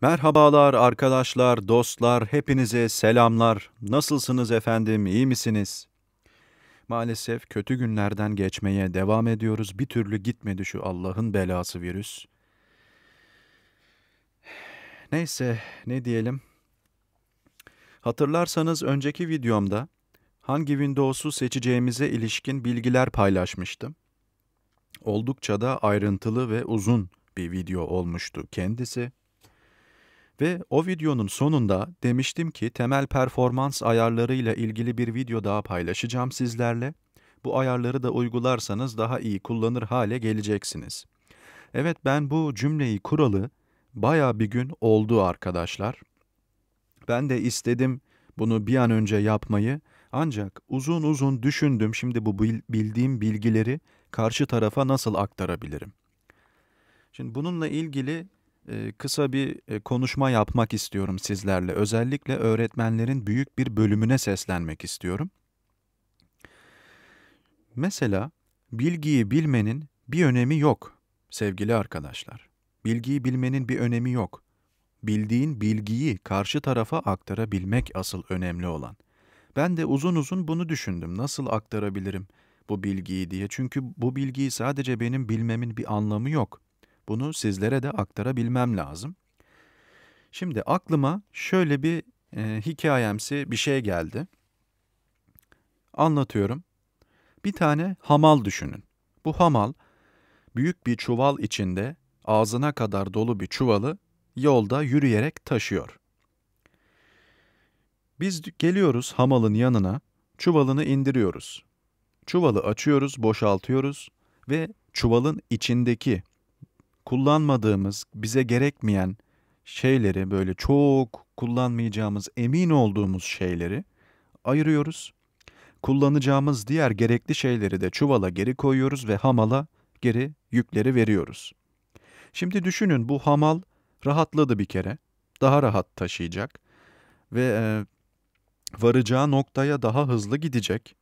Merhabalar arkadaşlar, dostlar, hepinize selamlar. Nasılsınız efendim, iyi misiniz? Maalesef kötü günlerden geçmeye devam ediyoruz. Bir türlü gitmedi şu Allah'ın belası virüs. Neyse, ne diyelim? Hatırlarsanız önceki videomda hangi Windows'u seçeceğimize ilişkin bilgiler paylaşmıştım. Oldukça da ayrıntılı ve uzun bir video olmuştu kendisi. Ve o videonun sonunda demiştim ki temel performans ayarlarıyla ilgili bir video daha paylaşacağım sizlerle. Bu ayarları da uygularsanız daha iyi kullanır hale geleceksiniz. Evet ben bu cümleyi kuralı baya bir gün oldu arkadaşlar. Ben de istedim bunu bir an önce yapmayı ancak uzun uzun düşündüm. Şimdi bu bildiğim bilgileri karşı tarafa nasıl aktarabilirim? Şimdi bununla ilgili e, kısa bir e, konuşma yapmak istiyorum sizlerle. Özellikle öğretmenlerin büyük bir bölümüne seslenmek istiyorum. Mesela bilgiyi bilmenin bir önemi yok sevgili arkadaşlar. Bilgiyi bilmenin bir önemi yok. Bildiğin bilgiyi karşı tarafa aktarabilmek asıl önemli olan. Ben de uzun uzun bunu düşündüm. Nasıl aktarabilirim? bu bilgiyi diye. Çünkü bu bilgiyi sadece benim bilmemin bir anlamı yok. Bunu sizlere de aktarabilmem lazım. Şimdi aklıma şöyle bir e, hikayemsi bir şey geldi. Anlatıyorum. Bir tane hamal düşünün. Bu hamal büyük bir çuval içinde ağzına kadar dolu bir çuvalı yolda yürüyerek taşıyor. Biz geliyoruz hamalın yanına, çuvalını indiriyoruz. Çuvalı açıyoruz, boşaltıyoruz ve çuvalın içindeki kullanmadığımız, bize gerekmeyen şeyleri böyle çok kullanmayacağımız, emin olduğumuz şeyleri ayırıyoruz. Kullanacağımız diğer gerekli şeyleri de çuvala geri koyuyoruz ve hamala geri yükleri veriyoruz. Şimdi düşünün bu hamal rahatladı bir kere. Daha rahat taşıyacak ve e, varacağı noktaya daha hızlı gidecek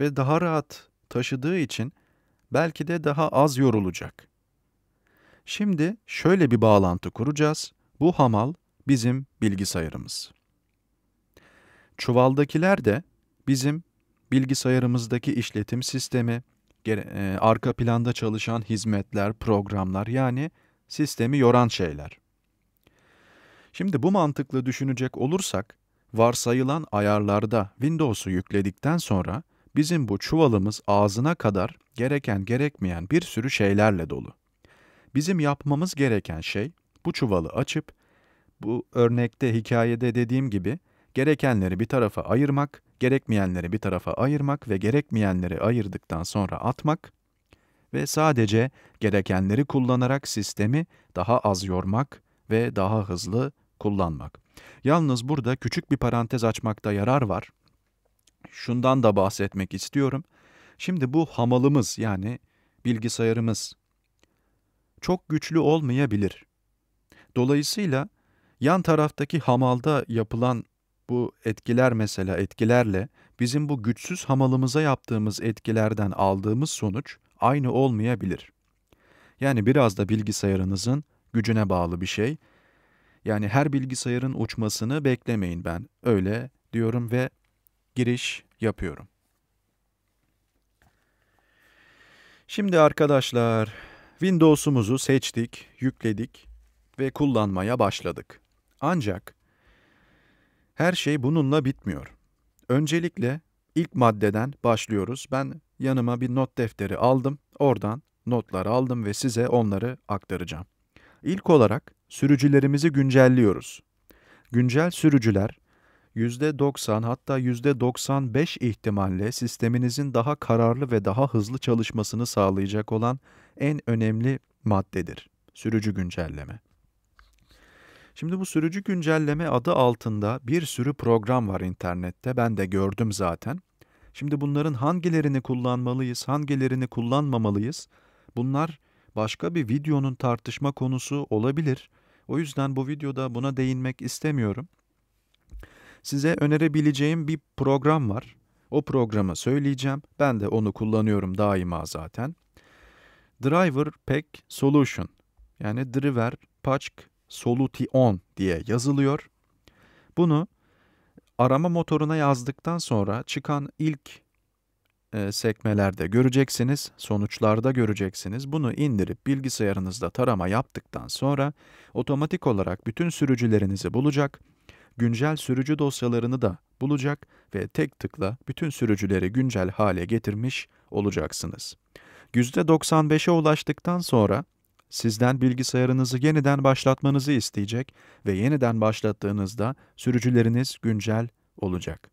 ve daha rahat taşıdığı için belki de daha az yorulacak. Şimdi şöyle bir bağlantı kuracağız. Bu hamal bizim bilgisayarımız. Çuvaldakiler de bizim bilgisayarımızdaki işletim sistemi, e, arka planda çalışan hizmetler, programlar yani sistemi yoran şeyler. Şimdi bu mantıklı düşünecek olursak, varsayılan ayarlarda Windows'u yükledikten sonra Bizim bu çuvalımız ağzına kadar gereken gerekmeyen bir sürü şeylerle dolu. Bizim yapmamız gereken şey bu çuvalı açıp bu örnekte hikayede dediğim gibi gerekenleri bir tarafa ayırmak, gerekmeyenleri bir tarafa ayırmak ve gerekmeyenleri ayırdıktan sonra atmak ve sadece gerekenleri kullanarak sistemi daha az yormak ve daha hızlı kullanmak. Yalnız burada küçük bir parantez açmakta yarar var şundan da bahsetmek istiyorum. Şimdi bu hamalımız yani bilgisayarımız çok güçlü olmayabilir. Dolayısıyla yan taraftaki hamalda yapılan bu etkiler mesela etkilerle bizim bu güçsüz hamalımıza yaptığımız etkilerden aldığımız sonuç aynı olmayabilir. Yani biraz da bilgisayarınızın gücüne bağlı bir şey. Yani her bilgisayarın uçmasını beklemeyin ben öyle diyorum ve giriş yapıyorum. Şimdi arkadaşlar Windows'umuzu seçtik, yükledik ve kullanmaya başladık. Ancak her şey bununla bitmiyor. Öncelikle ilk maddeden başlıyoruz. Ben yanıma bir not defteri aldım. Oradan notlar aldım ve size onları aktaracağım. İlk olarak sürücülerimizi güncelliyoruz. Güncel sürücüler %90 hatta %95 ihtimalle sisteminizin daha kararlı ve daha hızlı çalışmasını sağlayacak olan en önemli maddedir. Sürücü güncelleme. Şimdi bu sürücü güncelleme adı altında bir sürü program var internette. Ben de gördüm zaten. Şimdi bunların hangilerini kullanmalıyız, hangilerini kullanmamalıyız? Bunlar başka bir videonun tartışma konusu olabilir. O yüzden bu videoda buna değinmek istemiyorum size önerebileceğim bir program var. O programı söyleyeceğim. Ben de onu kullanıyorum daima zaten. Driver Pack Solution yani Driver Pack Solution diye yazılıyor. Bunu arama motoruna yazdıktan sonra çıkan ilk e, sekmelerde göreceksiniz, sonuçlarda göreceksiniz. Bunu indirip bilgisayarınızda tarama yaptıktan sonra otomatik olarak bütün sürücülerinizi bulacak güncel sürücü dosyalarını da bulacak ve tek tıkla bütün sürücüleri güncel hale getirmiş olacaksınız. %95'e ulaştıktan sonra sizden bilgisayarınızı yeniden başlatmanızı isteyecek ve yeniden başlattığınızda sürücüleriniz güncel olacak.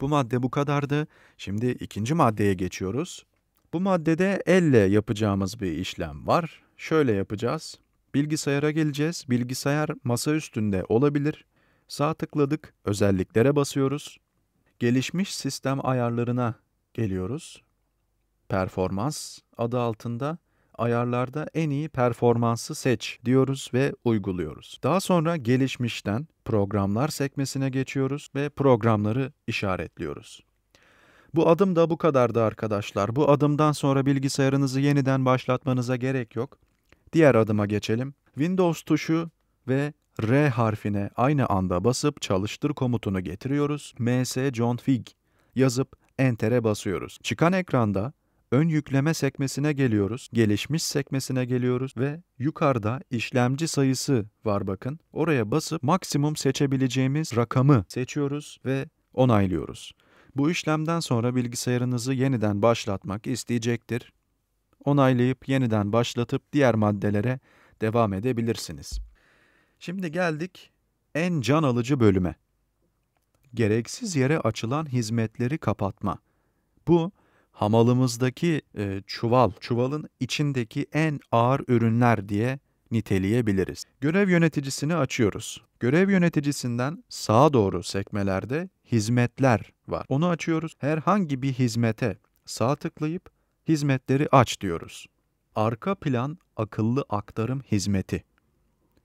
Bu madde bu kadardı. Şimdi ikinci maddeye geçiyoruz. Bu maddede elle yapacağımız bir işlem var. Şöyle yapacağız. Bilgisayara geleceğiz. Bilgisayar masa üstünde olabilir Sağ tıkladık, özelliklere basıyoruz. Gelişmiş sistem ayarlarına geliyoruz. Performans adı altında ayarlarda en iyi performansı seç diyoruz ve uyguluyoruz. Daha sonra gelişmişten programlar sekmesine geçiyoruz ve programları işaretliyoruz. Bu adım da bu kadardı arkadaşlar. Bu adımdan sonra bilgisayarınızı yeniden başlatmanıza gerek yok. Diğer adıma geçelim. Windows tuşu ve R harfine aynı anda basıp çalıştır komutunu getiriyoruz. ms John Fig yazıp enter'e basıyoruz. Çıkan ekranda ön yükleme sekmesine geliyoruz. Gelişmiş sekmesine geliyoruz ve yukarıda işlemci sayısı var bakın. Oraya basıp maksimum seçebileceğimiz rakamı seçiyoruz ve onaylıyoruz. Bu işlemden sonra bilgisayarınızı yeniden başlatmak isteyecektir. Onaylayıp yeniden başlatıp diğer maddelere devam edebilirsiniz. Şimdi geldik en can alıcı bölüme. Gereksiz yere açılan hizmetleri kapatma. Bu hamalımızdaki e, çuval, çuvalın içindeki en ağır ürünler diye niteleyebiliriz. Görev yöneticisini açıyoruz. Görev yöneticisinden sağa doğru sekmelerde hizmetler var. Onu açıyoruz. Herhangi bir hizmete sağ tıklayıp hizmetleri aç diyoruz. Arka plan akıllı aktarım hizmeti.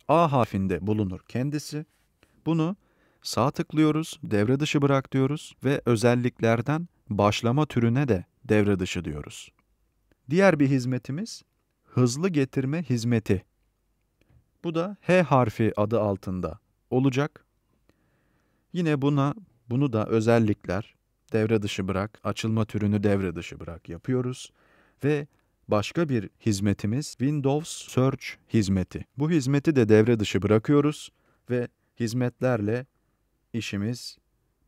A harfinde bulunur kendisi. Bunu sağ tıklıyoruz, devre dışı bırak diyoruz ve özelliklerden başlama türüne de devre dışı diyoruz. Diğer bir hizmetimiz hızlı getirme hizmeti. Bu da H harfi adı altında olacak. Yine buna bunu da özellikler devre dışı bırak, açılma türünü devre dışı bırak yapıyoruz ve başka bir hizmetimiz Windows Search hizmeti. Bu hizmeti de devre dışı bırakıyoruz ve hizmetlerle işimiz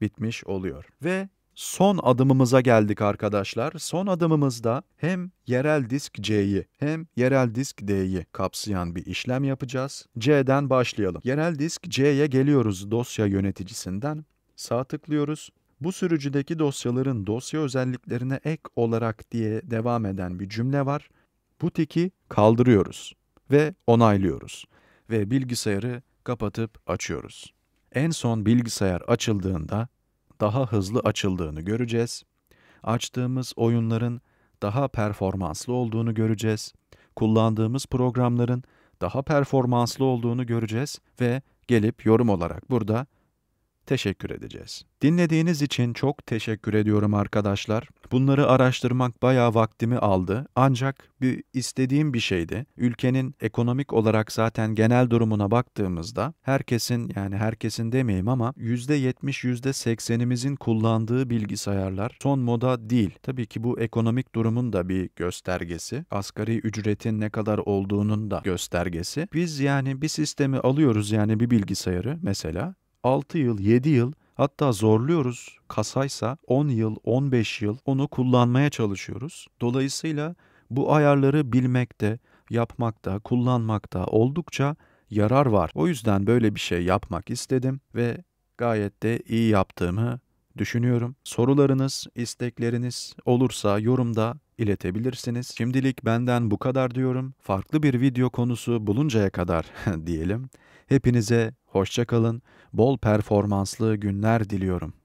bitmiş oluyor. Ve son adımımıza geldik arkadaşlar. Son adımımızda hem yerel disk C'yi hem yerel disk D'yi kapsayan bir işlem yapacağız. C'den başlayalım. Yerel disk C'ye geliyoruz dosya yöneticisinden. Sağ tıklıyoruz bu sürücüdeki dosyaların dosya özelliklerine ek olarak diye devam eden bir cümle var. Bu tiki kaldırıyoruz ve onaylıyoruz ve bilgisayarı kapatıp açıyoruz. En son bilgisayar açıldığında daha hızlı açıldığını göreceğiz. Açtığımız oyunların daha performanslı olduğunu göreceğiz. Kullandığımız programların daha performanslı olduğunu göreceğiz ve gelip yorum olarak burada teşekkür edeceğiz. Dinlediğiniz için çok teşekkür ediyorum arkadaşlar. Bunları araştırmak bayağı vaktimi aldı. Ancak bir istediğim bir şeydi. Ülkenin ekonomik olarak zaten genel durumuna baktığımızda herkesin yani herkesin demeyeyim ama %70-%80'imizin kullandığı bilgisayarlar son moda değil. Tabii ki bu ekonomik durumun da bir göstergesi. Asgari ücretin ne kadar olduğunun da göstergesi. Biz yani bir sistemi alıyoruz yani bir bilgisayarı mesela 6 yıl, 7 yıl hatta zorluyoruz. Kasaysa 10 yıl, 15 yıl onu kullanmaya çalışıyoruz. Dolayısıyla bu ayarları bilmekte, yapmakta, kullanmakta oldukça yarar var. O yüzden böyle bir şey yapmak istedim ve gayet de iyi yaptığımı düşünüyorum. Sorularınız, istekleriniz olursa yorumda iletebilirsiniz. Şimdilik benden bu kadar diyorum. Farklı bir video konusu buluncaya kadar diyelim. Hepinize hoşça kalın bol performanslı günler diliyorum.